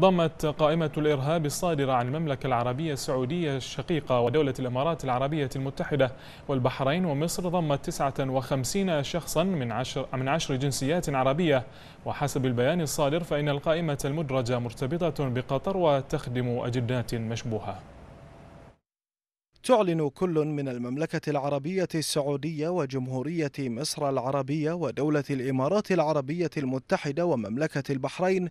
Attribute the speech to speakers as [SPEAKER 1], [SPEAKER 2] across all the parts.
[SPEAKER 1] ضمت قائمة الإرهاب الصادرة عن المملكة العربية السعودية الشقيقة ودولة الإمارات العربية المتحدة والبحرين ومصر ضمت 59 شخصا من عشر, من عشر جنسيات عربية وحسب البيان الصادر فإن القائمة المدرجة مرتبطة بقطر وتخدم أجندات مشبوهة
[SPEAKER 2] تعلن كل من المملكة العربية السعودية وجمهورية مصر العربية ودولة الإمارات العربية المتحدة ومملكة البحرين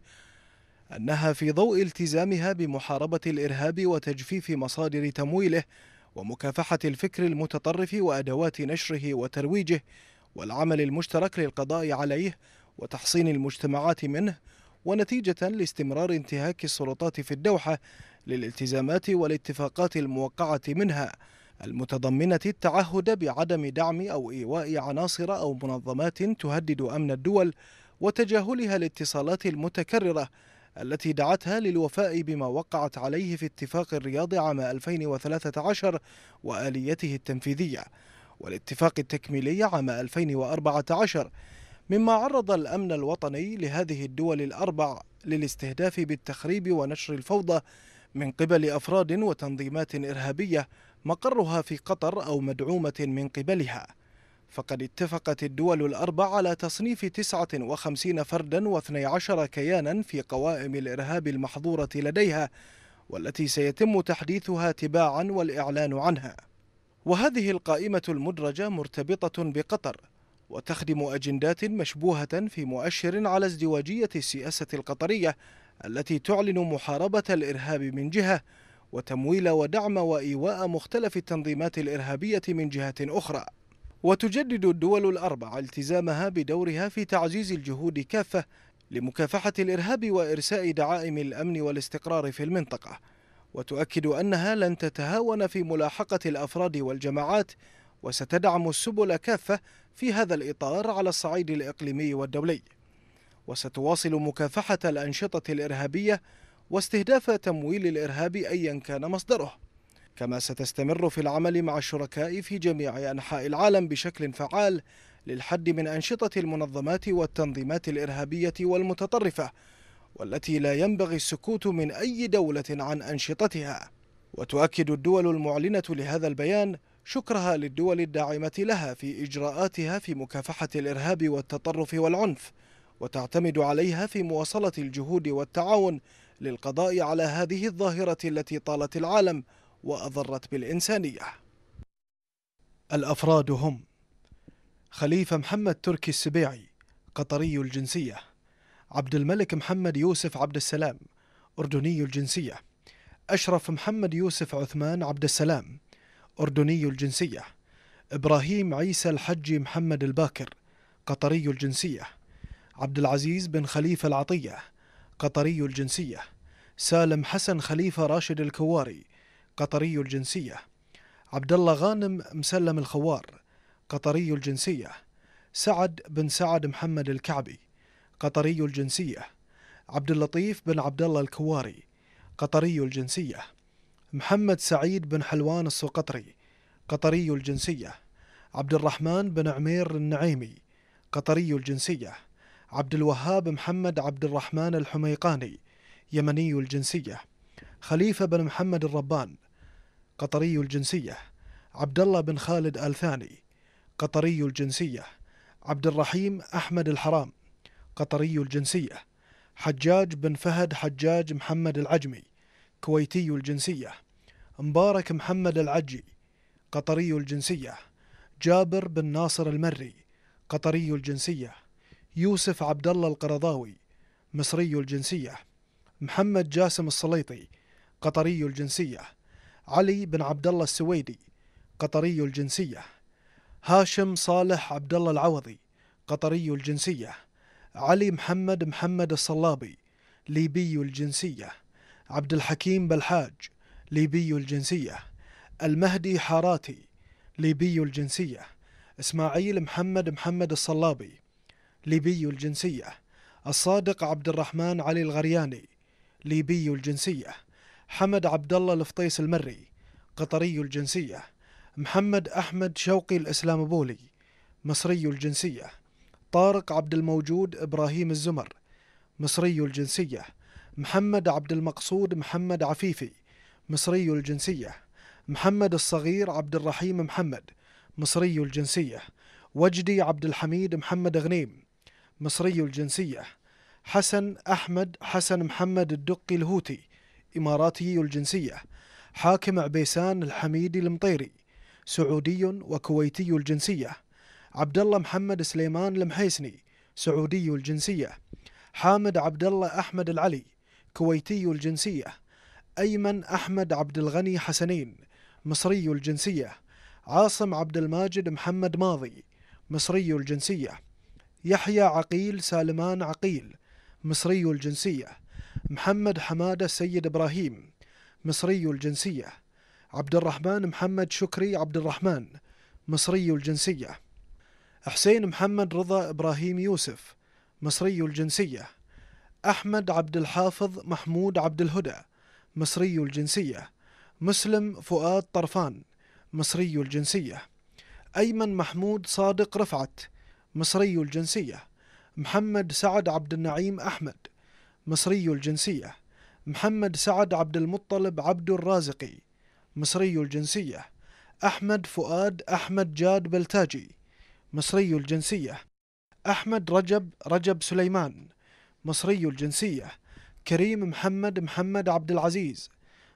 [SPEAKER 2] أنها في ضوء التزامها بمحاربة الإرهاب وتجفيف مصادر تمويله ومكافحة الفكر المتطرف وأدوات نشره وترويجه والعمل المشترك للقضاء عليه وتحصين المجتمعات منه ونتيجة لاستمرار انتهاك السلطات في الدوحة للالتزامات والاتفاقات الموقعة منها المتضمنة التعهد بعدم دعم أو إيواء عناصر أو منظمات تهدد أمن الدول وتجاهلها الاتصالات المتكررة التي دعتها للوفاء بما وقعت عليه في اتفاق الرياض عام 2013 وآليته التنفيذية والاتفاق التكميلي عام 2014 مما عرض الأمن الوطني لهذه الدول الأربع للاستهداف بالتخريب ونشر الفوضى من قبل أفراد وتنظيمات إرهابية مقرها في قطر أو مدعومة من قبلها فقد اتفقت الدول الأربع على تصنيف 59 فردا و12 كيانا في قوائم الإرهاب المحظورة لديها والتي سيتم تحديثها تباعا والإعلان عنها وهذه القائمة المدرجة مرتبطة بقطر وتخدم أجندات مشبوهة في مؤشر على ازدواجية السياسة القطرية التي تعلن محاربة الإرهاب من جهة وتمويل ودعم وإيواء مختلف التنظيمات الإرهابية من جهة أخرى وتجدد الدول الأربع التزامها بدورها في تعزيز الجهود كافة لمكافحة الإرهاب وإرساء دعائم الأمن والاستقرار في المنطقة وتؤكد أنها لن تتهاون في ملاحقة الأفراد والجماعات وستدعم السبل كافة في هذا الإطار على الصعيد الإقليمي والدولي وستواصل مكافحة الأنشطة الإرهابية واستهداف تمويل الإرهاب أيا كان مصدره كما ستستمر في العمل مع الشركاء في جميع أنحاء العالم بشكل فعال للحد من أنشطة المنظمات والتنظيمات الإرهابية والمتطرفة والتي لا ينبغي السكوت من أي دولة عن أنشطتها وتؤكد الدول المعلنة لهذا البيان شكرها للدول الداعمة لها في إجراءاتها في مكافحة الإرهاب والتطرف والعنف وتعتمد عليها في مواصلة الجهود والتعاون للقضاء على هذه الظاهرة التي طالت العالم وأضرت بالإنسانية الأفراد هم خليفة محمد تركي السبيعي قطري الجنسية عبد الملك محمد يوسف عبد السلام أردني الجنسية أشرف محمد يوسف عثمان عبد السلام أردني الجنسية إبراهيم عيسى الحجي محمد الباكر قطري الجنسية عبد العزيز بن خليفة العطية قطري الجنسية سالم حسن خليفة راشد الكواري قطري الجنسية عبد الله غانم مسلم الخوار قطري الجنسية سعد بن سعد محمد الكعبي قطري الجنسية عبد اللطيف بن عبد الله الكواري قطري الجنسية محمد سعيد بن حلوان السقطري قطري الجنسية عبد الرحمن بن عمير النعيمي قطري الجنسية عبد الوهاب محمد عبد الرحمن الحميقاني يمني الجنسية خليفة بن محمد الربان قطري الجنسية عبد الله بن خالد آل ثاني قطري الجنسية عبد الرحيم أحمد الحرام قطري الجنسية حجاج بن فهد حجاج محمد العجمي كويتي الجنسية مبارك محمد العجي قطري الجنسية جابر بن ناصر المري قطري الجنسية يوسف عبد الله القرضاوي مصري الجنسية محمد جاسم السليطي قطري الجنسية علي بن عبد الله السويدي قطري الجنسية هاشم صالح عبد الله العوضي قطري الجنسية علي محمد محمد الصلابي ليبي الجنسية عبد الحكيم بلحاج ليبي الجنسية المهدي حاراتي ليبي الجنسية إسماعيل محمد محمد الصلابي ليبي الجنسية الصادق عبد الرحمن علي الغرياني ليبي الجنسيه حمد عبد الله الفطيس المري قطري الجنسية محمد أحمد شوقي الإسلام بولي مصري الجنسية طارق عبد الموجود إبراهيم الزمر مصري الجنسية محمد عبد المقصود محمد عفيفي مصري الجنسية محمد الصغير عبد الرحيم محمد مصري الجنسية وجدي عبد الحميد محمد غنيم مصري الجنسية حسن أحمد حسن محمد الدقي الهوتي إماراتي الجنسية حاكم عبيسان الحميدي المطيري سعودي وكويتي الجنسية عبد الله محمد سليمان المحيسني سعودي الجنسية حامد عبد الله أحمد العلي كويتي الجنسية أيمن أحمد عبد الغني حسنين مصري الجنسية عاصم عبد الماجد محمد ماضي مصري الجنسية يحيى عقيل سالمان عقيل مصري الجنسيه محمد حمادة سيد إبراهيم مصري الجنسية عبد الرحمن محمد شكري عبد الرحمن مصري الجنسية حسين محمد رضا إبراهيم يوسف مصري الجنسية أحمد عبد الحافظ محمود عبد الهدى مصري الجنسية مسلم فؤاد طرفان مصري الجنسية أيمن محمود صادق رفعت مصري الجنسية محمد سعد عبد النعيم أحمد مصري الجنسية محمد سعد عبد المطلب عبد الرازقي مصري الجنسية أحمد فؤاد أحمد جاد بلتاجي مصري الجنسية أحمد رجب رجب سليمان مصري الجنسية كريم محمد محمد عبد العزيز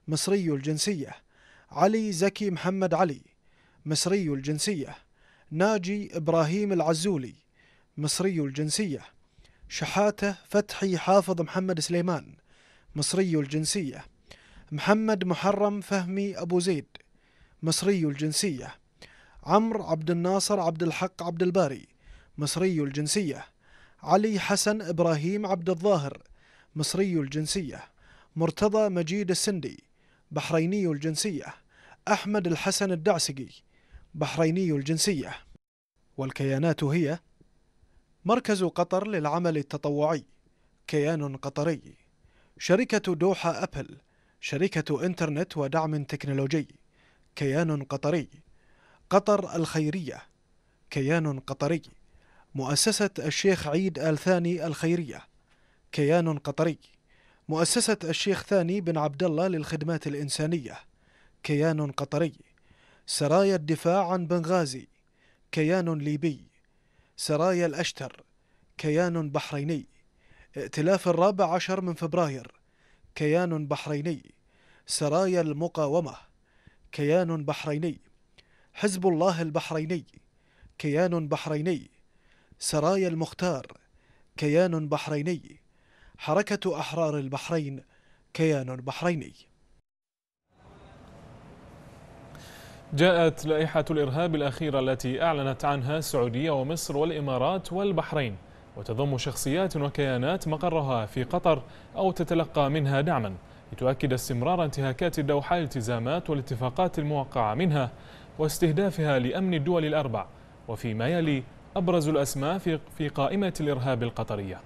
[SPEAKER 2] مصري الجنسية علي زكي محمد علي مصري الجنسية ناجي إبراهيم العزولي مصري الجنسية شحاته فتحي حافظ محمد سليمان مصري الجنسية محمد محرم فهمي أبو زيد مصري الجنسية عمرو عبد الناصر عبد الحق عبد الباري مصري الجنسية علي حسن إبراهيم عبد الظاهر مصري الجنسية مرتضى مجيد السندي بحريني الجنسية أحمد الحسن الدعسقي بحريني الجنسية والكيانات هي مركز قطر للعمل التطوعي كيان قطري شركة دوحة أبل شركة إنترنت ودعم تكنولوجي كيان قطري قطر الخيرية كيان قطري مؤسسة الشيخ عيد آل ثاني الخيرية كيان قطري مؤسسة الشيخ ثاني بن عبد الله للخدمات الإنسانية كيان قطري سرايا الدفاع عن بنغازي كيان ليبي سرايا الأشتر كيان بحريني ائتلاف الرابع عشر من فبراير كيان بحريني سرايا المقاومة كيان بحريني حزب الله البحريني كيان بحريني سرايا المختار كيان بحريني حركة أحرار البحرين كيان بحريني
[SPEAKER 1] جاءت لائحة الإرهاب الأخيرة التي أعلنت عنها السعودية ومصر والإمارات والبحرين وتضم شخصيات وكيانات مقرها في قطر أو تتلقى منها دعما لتؤكد استمرار انتهاكات الدوحة الالتزامات والاتفاقات الموقعة منها واستهدافها لأمن الدول الأربع وفيما يلي أبرز الأسماء في قائمة الإرهاب القطرية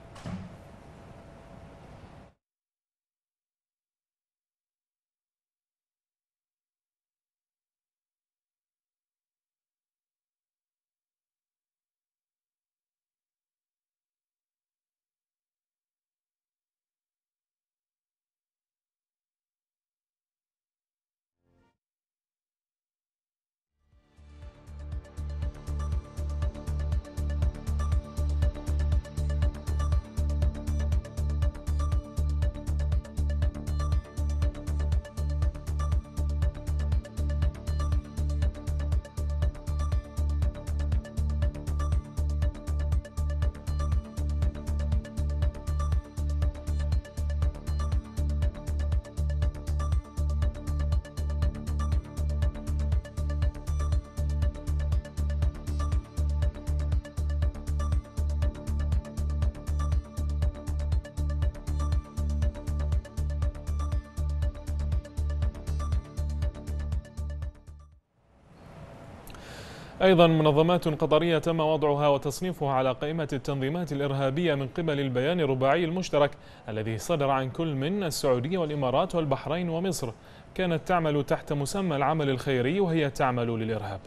[SPEAKER 1] أيضا منظمات قطرية تم وضعها وتصنيفها على قائمة التنظيمات الإرهابية من قبل البيان الرباعي المشترك الذي صدر عن كل من السعودية والإمارات والبحرين ومصر كانت تعمل تحت مسمى العمل الخيري وهي تعمل للإرهاب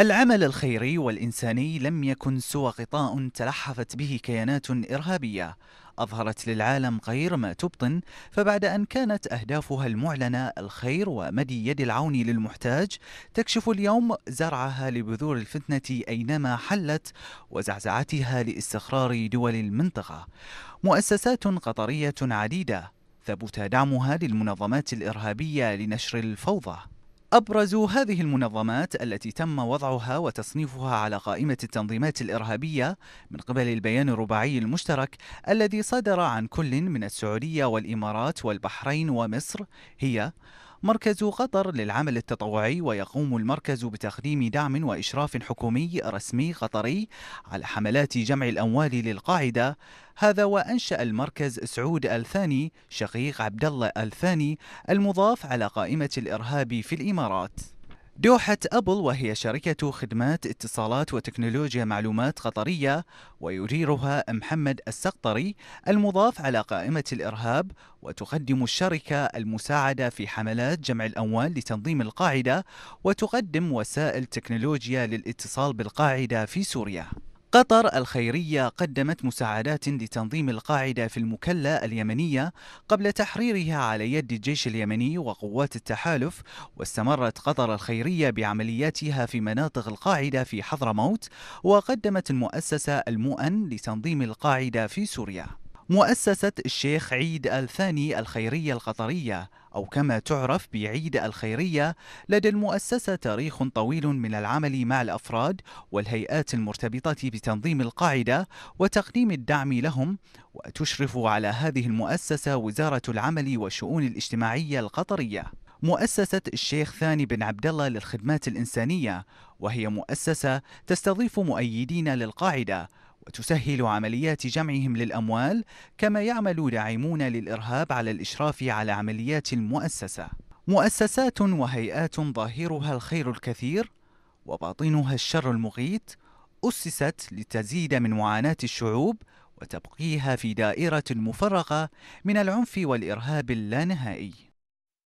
[SPEAKER 3] العمل الخيري والإنساني لم يكن سوى غطاء تلحفت به كيانات إرهابية أظهرت للعالم غير ما تبطن فبعد أن كانت أهدافها المعلنة الخير ومدي يد العون للمحتاج تكشف اليوم زرعها لبذور الفتنة أينما حلت وزعزعتها لاستقرار دول المنطقة مؤسسات قطرية عديدة ثبت دعمها للمنظمات الإرهابية لنشر الفوضى أبرز هذه المنظمات التي تم وضعها وتصنيفها على قائمة التنظيمات الإرهابية من قبل البيان الرباعي المشترك الذي صدر عن كل من السعودية والإمارات والبحرين ومصر هي مركز قطر للعمل التطوعي ويقوم المركز بتقديم دعم وإشراف حكومي رسمي قطري على حملات جمع الأموال للقاعدة هذا وأنشأ المركز سعود الثاني شقيق عبد الله الثاني المضاف على قائمة الإرهاب في الإمارات دوحة أبل وهي شركة خدمات اتصالات وتكنولوجيا معلومات قطرية ويديرها محمد السقطري المضاف على قائمة الإرهاب وتقدم الشركة المساعدة في حملات جمع الأموال لتنظيم القاعدة وتقدم وسائل تكنولوجيا للاتصال بالقاعدة في سوريا قطر الخيرية قدمت مساعدات لتنظيم القاعدة في المكلا اليمنية قبل تحريرها على يد الجيش اليمني وقوات التحالف واستمرت قطر الخيرية بعملياتها في مناطق القاعدة في حضرموت وقدمت المؤسسة المؤن لتنظيم القاعدة في سوريا مؤسسة الشيخ عيد الثاني الخيرية القطرية أو كما تعرف بعيد الخيرية لدى المؤسسة تاريخ طويل من العمل مع الأفراد والهيئات المرتبطة بتنظيم القاعدة وتقديم الدعم لهم وتشرف على هذه المؤسسة وزارة العمل والشؤون الاجتماعية القطرية مؤسسة الشيخ ثاني بن عبد الله للخدمات الإنسانية وهي مؤسسة تستضيف مؤيدين للقاعدة وتسهل عمليات جمعهم للأموال كما يعمل داعمون للإرهاب على الإشراف على عمليات المؤسسة مؤسسات وهيئات ظاهرها الخير الكثير وباطنها الشر المغيث أسست لتزيد من معاناة الشعوب وتبقيها في دائرة مفرغة من العنف والإرهاب اللانهائي